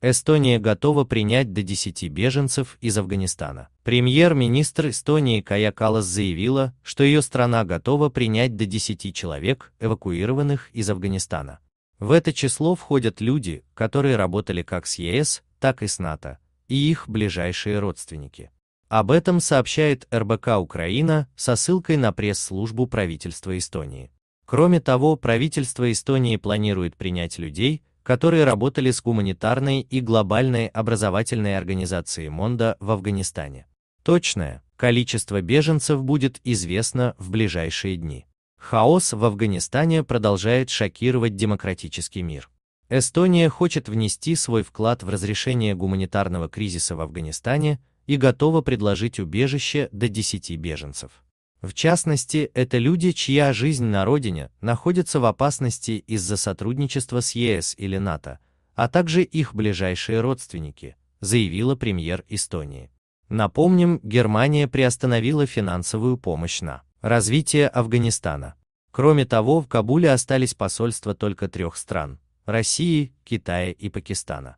Эстония готова принять до 10 беженцев из Афганистана. Премьер-министр Эстонии Кая Калас заявила, что ее страна готова принять до 10 человек, эвакуированных из Афганистана. В это число входят люди, которые работали как с ЕС, так и с НАТО, и их ближайшие родственники. Об этом сообщает РБК Украина со ссылкой на пресс-службу правительства Эстонии. Кроме того, правительство Эстонии планирует принять людей, которые работали с гуманитарной и глобальной образовательной организацией МОНДА в Афганистане. Точное количество беженцев будет известно в ближайшие дни. Хаос в Афганистане продолжает шокировать демократический мир. Эстония хочет внести свой вклад в разрешение гуманитарного кризиса в Афганистане и готова предложить убежище до 10 беженцев. В частности, это люди, чья жизнь на родине находится в опасности из-за сотрудничества с ЕС или НАТО, а также их ближайшие родственники, заявила премьер Эстонии. Напомним, Германия приостановила финансовую помощь на развитие Афганистана. Кроме того, в Кабуле остались посольства только трех стран – России, Китая и Пакистана.